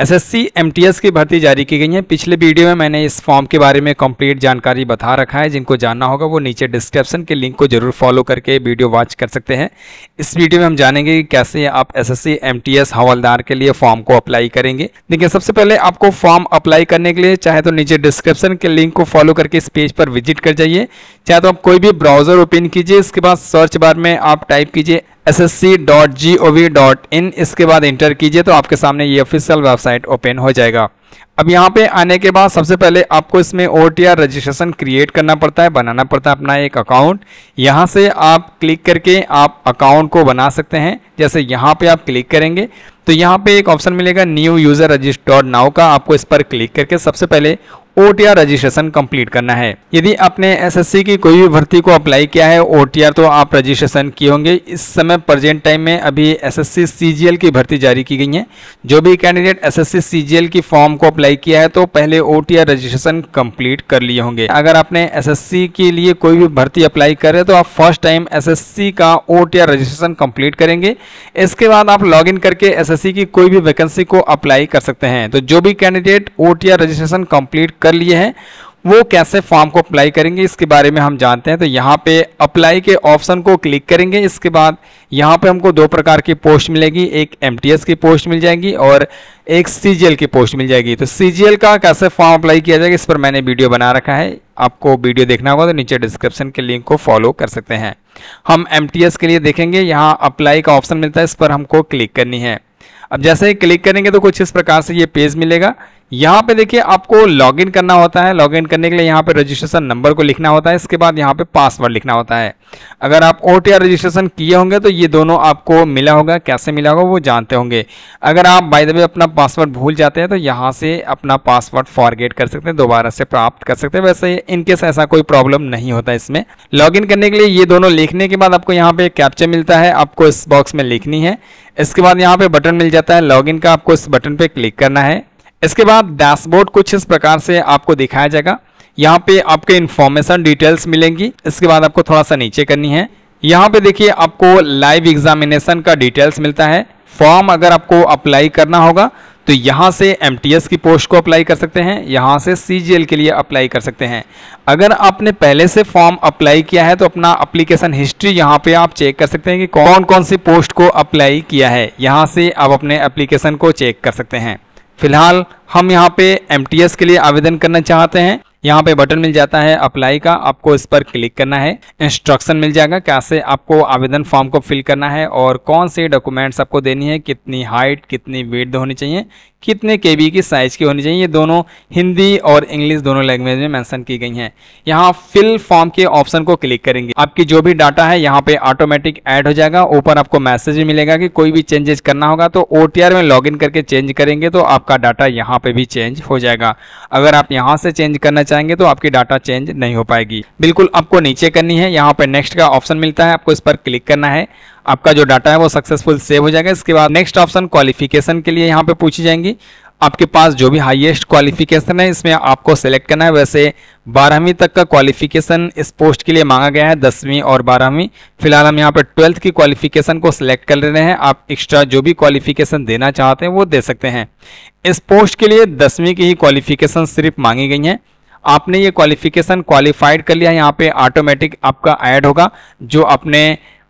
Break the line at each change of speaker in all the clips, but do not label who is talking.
SSC MTS की भर्ती जारी की गई है पिछले वीडियो में मैंने इस फॉर्म के बारे में कंप्लीट जानकारी बता रखा है जिनको जानना होगा वो नीचे डिस्क्रिप्शन के लिंक को जरूर फॉलो करके वीडियो वॉच कर सकते हैं इस वीडियो में हम जानेंगे कि कैसे आप एसएससी एमटीएस हवलदार के लिए फॉर्म को अप्लाई करेंगे देखिए सबसे पहले आपको फॉर्म अप्लाई करने के लिए चाहे तो नीचे डिस्क्रिप्शन के लिंक को फॉलो करके इस पेज पर विजिट कर जाइए चाहे तो आप कोई भी ब्राउजर ओपन कीजिए इसके बाद सर्च बार में आप टाइप कीजिए S S C dot G O V in इसके बाद इंटर कीजिए तो आपके सामने ये ऑफिशियल वेबसाइट ओपन हो जाएगा अब यहाँ पे आने के बाद सबसे पहले आपको इसमें O T R registration create करना पड़ता है बनाना पड़ता है अपना एक अकाउंट यहाँ से आप क्लिक करके आप अकाउंट को बना सकते हैं जैसे यहाँ पे आप क्लिक करेंगे तो यहाँ पे एक ऑप्शन मिलेगा new user register now का आपको इस पर क्लिक करके सबसे पहले ओटीआर रजिस्ट्रेशन कंप्लीट करना है यदि आपने एसएससी की कोई भी भर्ती को अप्लाई किया है ओटीआर तो आप रजिस्ट्रेशन किए होंगे इस समय प्रेजेंट टाइम में अभी एसएससी सीजीएल की भर्ती जारी की गई है जो भी कैंडिडेट एसएससी सीजीएल की फॉर्म को अप्लाई किया है तो पहले ओटीआर रजिस्ट्रेशन कंप्लीट कर लिए होंगे अगर आपने एस के लिए कोई भी भर्ती अप्लाई करे तो आप फर्स्ट टाइम एस का ओ रजिस्ट्रेशन कम्प्लीट करेंगे इसके बाद आप लॉग इन करके एस की कोई भी वैकेंसी को अप्लाई कर सकते हैं तो जो भी कैंडिडेट ओ रजिस्ट्रेशन कम्प्लीट कर लिए हैं वो कैसे फॉर्म को अप्लाई करेंगे इसके बारे में हम जानते हैं तो यहाँ पे अप्लाई के ऑप्शन को क्लिक करेंगे इसके बाद यहाँ पे हमको दो प्रकार की पोस्ट मिलेगी एक एम की पोस्ट मिल जाएगी और एक सी की पोस्ट मिल जाएगी तो सी का कैसे फॉर्म अप्लाई किया जाएगा इस पर मैंने वीडियो बना रखा है आपको वीडियो देखना होगा तो नीचे डिस्क्रिप्शन के लिंक को फॉलो कर सकते हैं हम एम के लिए देखेंगे यहाँ अप्लाई का ऑप्शन मिलता है इस पर हमको क्लिक करनी है अब जैसे ही क्लिक करेंगे तो कुछ इस प्रकार से ये पेज मिलेगा यहाँ पे देखिए आपको लॉगिन करना होता है लॉगिन करने के लिए यहाँ पे रजिस्ट्रेशन नंबर को लिखना होता है इसके बाद यहाँ पे पासवर्ड लिखना होता है अगर आप ओ रजिस्ट्रेशन किए होंगे तो ये दोनों आपको मिला होगा कैसे मिला होगा वो जानते होंगे अगर आप बाय द वे अपना पासवर्ड भूल जाते हैं तो यहाँ से अपना पासवर्ड फॉरगेट कर सकते हैं दोबारा से प्राप्त कर सकते हैं वैसे इनकेस ऐसा कोई प्रॉब्लम नहीं होता इसमें लॉग करने के लिए ये दोनों लिखने के बाद आपको यहाँ पे कैप्चा मिलता है आपको इस बॉक्स में लिखनी है इसके बाद यहाँ पे बटन मिल जाता है लॉगिन का आपको इस बटन पे क्लिक करना है इसके बाद डैशबोर्ड कुछ इस प्रकार से आपको दिखाया जाएगा यहाँ पे आपके इन्फॉर्मेशन डिटेल्स मिलेंगी इसके बाद आपको थोड़ा सा नीचे करनी है यहाँ पे देखिए आपको लाइव एग्जामिनेशन का डिटेल्स मिलता है फॉर्म अगर आपको अप्लाई करना होगा तो यहाँ से एम की पोस्ट को अप्लाई कर सकते हैं यहाँ से सी के लिए अप्लाई कर सकते हैं अगर आपने पहले से फॉर्म अप्लाई किया है तो अपना अप्लीकेशन हिस्ट्री यहाँ पे आप चेक कर सकते हैं कि कौन कौन सी पोस्ट को अप्लाई किया है यहाँ से आप अपने अप्लीकेशन को चेक कर सकते हैं फिलहाल हम यहाँ पे एम के लिए आवेदन करना चाहते हैं यहाँ पे बटन मिल जाता है अप्लाई का आपको इस पर क्लिक करना है इंस्ट्रक्शन मिल जाएगा कैसे आपको आवेदन फॉर्म को फिल करना है और कौन से डॉक्यूमेंट्स आपको देनी है कितनी हाइट कितनी वेट होनी चाहिए कितने के बी की साइज़ की होनी चाहिए ये दोनों हिंदी और इंग्लिश दोनों लैंग्वेज में मेंशन की गई हैं यहाँ फिल फॉर्म के ऑप्शन को क्लिक करेंगे आपकी जो भी डाटा है यहाँ पे ऑटोमेटिक ऐड हो जाएगा ऊपर आपको मैसेज भी मिलेगा कि कोई भी चेंजेस करना होगा तो ओ में लॉग करके चेंज करेंगे तो आपका डाटा यहाँ पे भी चेंज हो जाएगा अगर आप यहाँ से चेंज करना चाहेंगे तो आपकी डाटा चेंज नहीं हो पाएगी बिल्कुल आपको नीचे करनी है यहाँ पर नेक्स्ट का ऑप्शन मिलता है आपको इस पर क्लिक करना है आपका जो डाटा है वो सक्सेसफुल सेव हो जाएगा इसके बाद नेक्स्ट ऑप्शन क्वालिफिकेशन के लिए यहाँ पे पूछी जाएंगी आपके पास जो भी हाईएस्ट क्वालिफिकेशन है इसमें आपको सेलेक्ट करना है वैसे बारहवीं तक का क्वालिफिकेशन इस पोस्ट के लिए मांगा गया है दसवीं और बारहवीं फिलहाल हम यहाँ पर ट्वेल्थ की क्वालिफिकेशन को सिलेक्ट कर ले रहे हैं आप एक्स्ट्रा जो भी क्वालिफिकेशन देना चाहते हैं वो दे सकते हैं इस पोस्ट के लिए दसवीं की ही क्वालिफिकेशन सिर्फ मांगी गई हैं आपने ये क्वालिफिकेशन क्वालिफाइड कर लिया यहाँ पे ऑटोमेटिक आपका ऐड होगा जो आपने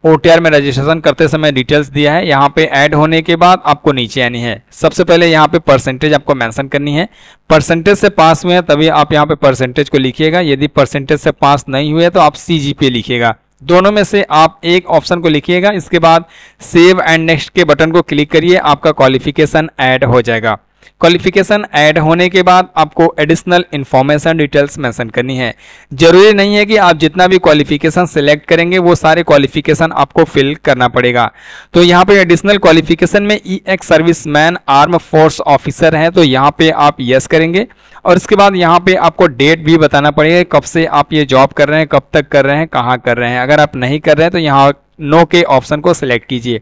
ओ में रजिस्ट्रेशन करते समय डिटेल्स दिया है यहाँ पे ऐड होने के बाद आपको नीचे आनी है सबसे पहले यहाँ पे परसेंटेज आपको मेंशन करनी है परसेंटेज से पास हुए हैं तभी आप यहाँ पे परसेंटेज को लिखिएगा यदि परसेंटेज से पास नहीं हुए तो आप सी जी लिखिएगा दोनों में से आप एक ऑप्शन को लिखिएगा इसके बाद सेव एंड नेक्स्ट के बटन को क्लिक करिए आपका क्वालिफिकेशन ऐड हो जाएगा क्वालिफिकेशन ऐड होने के बाद आपको एडिशनल इंफॉर्मेशन डिटेल्स मेंशन करनी है जरूरी नहीं है कि आप जितना भी क्वालिफिकेशन सिलेक्ट करेंगे वो सारे क्वालिफिकेशन आपको फिल करना पड़ेगा तो यहाँ पे एडिशनल क्वालिफिकेशन में ex serviceman arm force officer है तो यहाँ पे आप यस करेंगे और इसके बाद यहाँ पे आपको डेट भी बताना पड़ेगा कब से आप ये जॉब कर रहे हैं कब तक कर रहे हैं कहाँ कर रहे हैं अगर आप नहीं कर रहे हैं तो यहाँ नो के ऑप्शन को सिलेक्ट कीजिए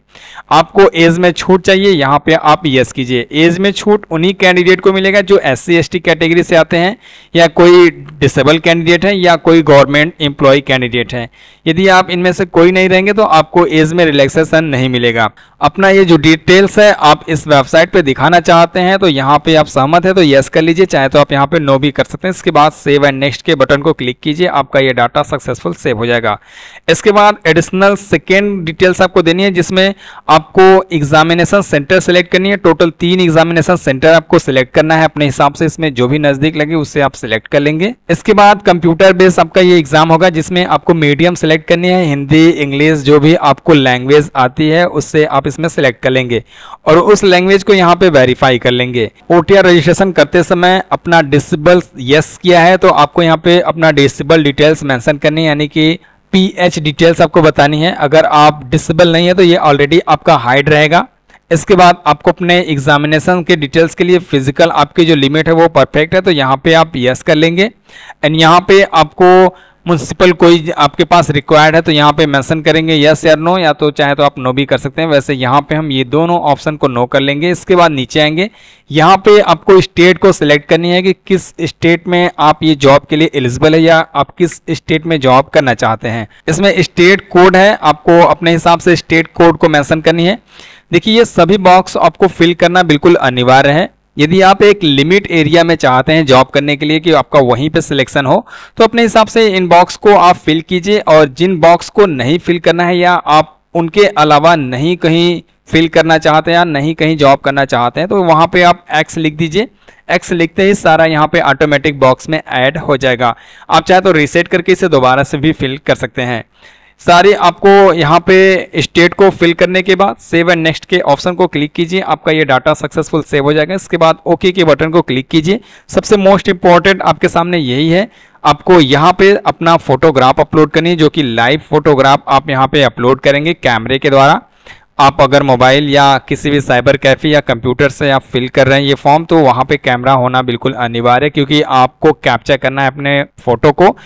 आपको एज में छूट चाहिए यहाँ पे आप यस कीजिए एज में छूट उन्हीं कैंडिडेट को मिलेगा जो एस सी कैटेगरी से आते हैं या कोई डिसेबल कैंडिडेट है या कोई गवर्नमेंट एम्प्लॉय कैंडिडेट है यदि आप इनमें से कोई नहीं रहेंगे तो आपको एज में रिलैक्सेशन नहीं मिलेगा अपना ये जो डिटेल्स है आप इस वेबसाइट पर दिखाना चाहते हैं तो यहाँ पे आप सहमत है तो यस कर लीजिए चाहे तो आप यहाँ पे नो भी कर सकते हैं इसके बाद सेव एंड नेक्स्ट के बटन को क्लिक कीजिए आपका ये डाटा सक्सेसफुल सेव हो जाएगा इसके बाद एडिशनल सेकेंड डिटेल्स आपको देनी है जिसमें आपको एग्जामिनेशन सेंटर सेलेक्ट करनी है टोटल तीन एग्जामिनेशन सेंटर आपको सेलेक्ट करना है अपने हिसाब से इसमें जो भी नज़दीक लगे उससे आप सिलेक्ट कर लेंगे इसके बाद कंप्यूटर बेस्ड आपका ये एग्जाम होगा जिसमें आपको मीडियम सेलेक्ट करनी है हिंदी इंग्लिश जो भी आपको लैंग्वेज आती है उससे आप इसमें सेलेक्ट कर लेंगे और उस लैंग्वेज को यहाँ पे वेरीफाई कर लेंगे ओटीआर रजिस्ट्रेशन करते समय अपना डिसेबल यस किया है तो आपको यहाँ पे अपना डिसेबल डिटेल्स मैंशन करनी है यानी कि पीएच डिटेल्स आपको बतानी है अगर आप डिसेबल नहीं है तो ये ऑलरेडी आपका हाइड रहेगा इसके बाद आपको अपने एग्जामिनेशन के डिटेल्स के लिए फिजिकल आपकी जो लिमिट है वो परफेक्ट है तो यहाँ पे आप यस कर लेंगे एंड यहाँ पे आपको म्यूनसिपल कोई आपके पास रिक्वायर्ड है तो यहाँ पे मेंशन करेंगे यस या नो या तो चाहे तो आप नो भी कर सकते हैं वैसे यहाँ पे हम ये दोनों ऑप्शन को नो कर लेंगे इसके बाद नीचे आएंगे यहाँ पे आपको स्टेट को सिलेक्ट करनी है कि किस स्टेट में आप ये जॉब के लिए एलिजिबल है या आप किस स्टेट में जॉब करना चाहते हैं इसमें स्टेट कोड है आपको अपने हिसाब से स्टेट कोड को मैंसन करनी है देखिए ये सभी बॉक्स आपको फिल करना बिल्कुल अनिवार्य है यदि आप एक लिमिट एरिया में चाहते हैं जॉब करने के लिए कि आपका वहीं पे सिलेक्शन हो तो अपने हिसाब से इन बॉक्स को आप फिल कीजिए और जिन बॉक्स को नहीं फिल करना है या आप उनके अलावा नहीं कहीं फिल करना चाहते हैं या नहीं कहीं जॉब करना चाहते हैं तो वहां पे आप एक्स लिख दीजिए एक्स लिखते ही सारा यहाँ पे ऑटोमेटिक बॉक्स में ऐड हो जाएगा आप चाहे तो रिसेट करके इसे दोबारा से भी फिल कर सकते हैं सारे आपको यहाँ पे स्टेट को फिल करने के बाद सेव एंड नेक्स्ट के ऑप्शन को क्लिक कीजिए आपका ये डाटा सक्सेसफुल सेव हो जाएगा इसके बाद ओके के बटन को क्लिक कीजिए सबसे मोस्ट इंपॉर्टेंट आपके सामने यही है आपको यहाँ पे अपना फोटोग्राफ अपलोड करनी है जो कि लाइव फोटोग्राफ आप यहाँ पे अपलोड करेंगे कैमरे के द्वारा आप अगर मोबाइल या किसी भी साइबर कैफ़े या कंप्यूटर से आप फिल कर रहे हैं ये फॉर्म तो वहां पे कैमरा होना बिल्कुल अनिवार्य है क्योंकि आपको कैप्चर करना है अपने फ़ोटो को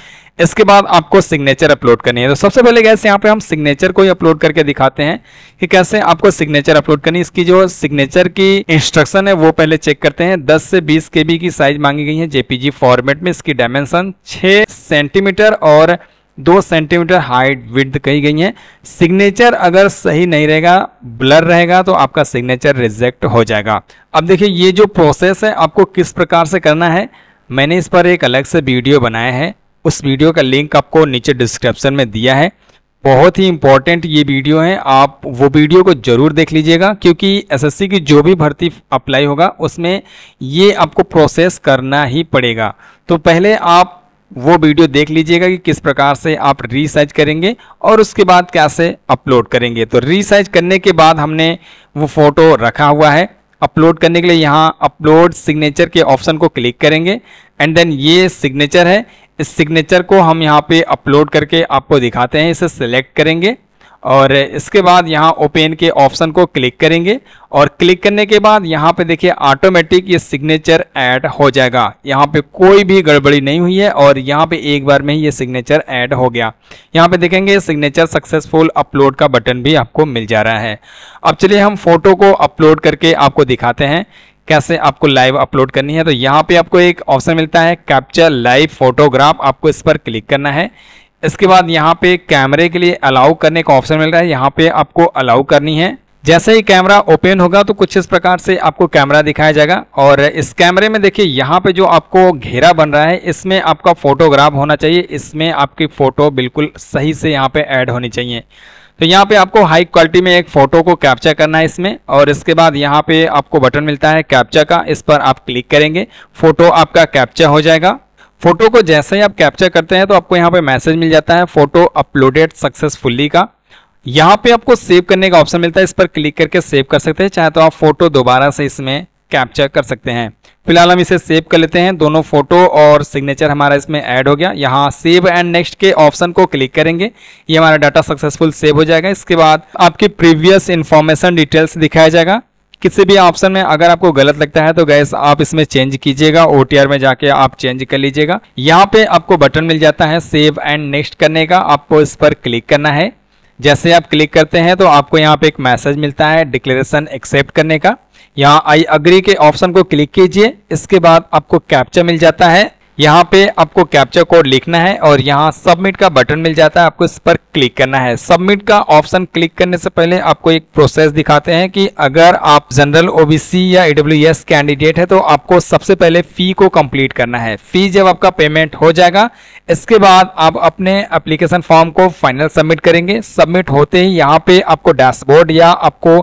इसके बाद आपको सिग्नेचर अपलोड करनी है तो सबसे पहले कैसे यहाँ पे हम सिग्नेचर को ही अपलोड करके दिखाते हैं कि कैसे आपको सिग्नेचर अपलोड करनी इसकी जो सिग्नेचर की इंस्ट्रक्शन है वो पहले चेक करते हैं 10 से 20 के की साइज मांगी गई है जेपीजी फॉर्मेट में इसकी डायमेंशन 6 सेंटीमीटर और दो सेंटीमीटर हाइट विद्ध कही गई है सिग्नेचर अगर सही नहीं रहेगा ब्लर रहेगा तो आपका सिग्नेचर रिजेक्ट हो जाएगा अब देखिए ये जो प्रोसेस है आपको किस प्रकार से करना है मैंने इस पर एक अलग से वीडियो बनाया है उस वीडियो का लिंक आपको नीचे डिस्क्रिप्शन में दिया है बहुत ही इंपॉर्टेंट ये वीडियो है आप वो वीडियो को जरूर देख लीजिएगा क्योंकि एसएससी की जो भी भर्ती अप्लाई होगा उसमें ये आपको प्रोसेस करना ही पड़ेगा तो पहले आप वो वीडियो देख लीजिएगा कि किस प्रकार से आप रीसाइज करेंगे और उसके बाद कैसे अपलोड करेंगे तो रीसाइज करने के बाद हमने वो फ़ोटो रखा हुआ है अपलोड करने के लिए यहाँ अपलोड सिग्नेचर के ऑप्शन को क्लिक करेंगे एंड देन ये सिग्नेचर है इस सिग्नेचर को हम यहाँ पे अपलोड करके आपको दिखाते हैं इसे सेलेक्ट करेंगे और इसके बाद यहाँ ओपन के ऑप्शन को क्लिक करेंगे और क्लिक करने के बाद यहाँ पे देखिए ऑटोमेटिक ये सिग्नेचर ऐड हो जाएगा यहाँ पे कोई भी गड़बड़ी नहीं हुई है और यहाँ पे एक बार में ही ये सिग्नेचर ऐड हो गया यहाँ पे देखेंगे सिग्नेचर सक्सेसफुल अपलोड का बटन भी आपको मिल जा रहा है अब चलिए हम फोटो को अपलोड करके आपको दिखाते हैं कैसे आपको लाइव अपलोड करनी है तो यहाँ पे आपको एक ऑप्शन मिलता है कैप्चर लाइव फोटोग्राफ आपको इस पर क्लिक करना है इसके बाद यहाँ पे कैमरे के लिए अलाउ करने का ऑप्शन मिल रहा है यहाँ पे आपको अलाउ करनी है जैसे ही कैमरा ओपन होगा तो कुछ इस प्रकार से आपको कैमरा दिखाया जाएगा और इस कैमरे में देखिए यहाँ पे जो आपको घेरा बन रहा है इसमें आपका फोटोग्राफ होना चाहिए इसमें आपकी फ़ोटो बिल्कुल सही से यहाँ पे ऐड होनी चाहिए तो यहाँ पे आपको हाई क्वालिटी में एक फ़ोटो को कैप्चर करना है इसमें और इसके बाद यहाँ पे आपको बटन मिलता है कैप्चर का इस पर आप क्लिक करेंगे फ़ोटो आपका कैप्चर हो जाएगा फोटो को जैसे ही आप कैप्चर करते हैं तो आपको यहाँ पे मैसेज मिल जाता है फोटो अपलोडेड सक्सेसफुली का यहाँ पे आपको सेव करने का ऑप्शन मिलता है इस पर क्लिक करके सेव कर सकते हैं चाहे तो आप फोटो दोबारा से इसमें कैप्चर कर सकते हैं फिलहाल हम इसे सेव कर लेते हैं दोनों फोटो और सिग्नेचर हमारा इसमें ऐड हो गया यहाँ सेव एंड नेक्स्ट के ऑप्शन को क्लिक करेंगे ये हमारा डाटा सक्सेसफुल सेव हो जाएगा इसके बाद आपकी प्रीवियस इन्फॉर्मेशन डिटेल्स दिखाया जाएगा किसी भी ऑप्शन में अगर आपको गलत लगता है तो गैस आप इसमें चेंज कीजिएगा ओटीआर में जाके आप चेंज कर लीजिएगा यहाँ पे आपको बटन मिल जाता है सेव एंड नेक्स्ट करने का आपको इस पर क्लिक करना है जैसे आप क्लिक करते हैं तो आपको यहाँ पे एक मैसेज मिलता है डिक्लेरेशन एक्सेप्ट करने का यहाँ आई अग्री के ऑप्शन को क्लिक कीजिए इसके बाद आपको कैप्चर मिल जाता है यहाँ पे आपको कैप्चर कोड लिखना है और यहाँ सबमिट का बटन मिल जाता है आपको इस पर क्लिक करना है सबमिट का ऑप्शन क्लिक करने से पहले आपको एक प्रोसेस दिखाते हैं कि अगर आप जनरल ओबीसी या ईडब्ल्यू कैंडिडेट है तो आपको सबसे पहले फी को कंप्लीट करना है फी जब आपका पेमेंट हो जाएगा इसके बाद आप अपने एप्लीकेशन फॉर्म को फाइनल सबमिट करेंगे सबमिट होते ही यहाँ पे आपको डैशबोर्ड या आपको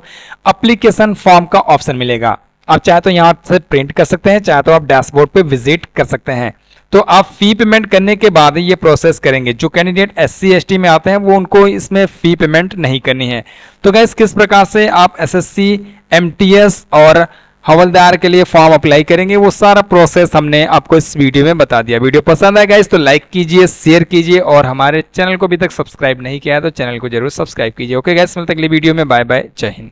अप्लीकेशन फॉर्म का ऑप्शन मिलेगा आप चाहे तो यहाँ से प्रिंट कर सकते हैं चाहे तो आप डैशबोर्ड पे विजिट कर सकते हैं तो आप फी पेमेंट करने के बाद ये प्रोसेस करेंगे जो कैंडिडेट एस सी में आते हैं वो उनको इसमें फी पेमेंट नहीं करनी है तो गैस किस प्रकार से आप S S C M T S और हवलदार के लिए फॉर्म अप्लाई करेंगे वो सारा प्रोसेस हमने आपको इस वीडियो में बता दिया वीडियो पसंद आएगा इस तो लाइक कीजिए शेयर कीजिए और हमारे चैनल को अभी तक सब्सक्राइब नहीं किया है तो चैनल को जरूर सब्सक्राइब कीजिए ओके गैस मिलते अगले वीडियो में बाय बाय जय हिंद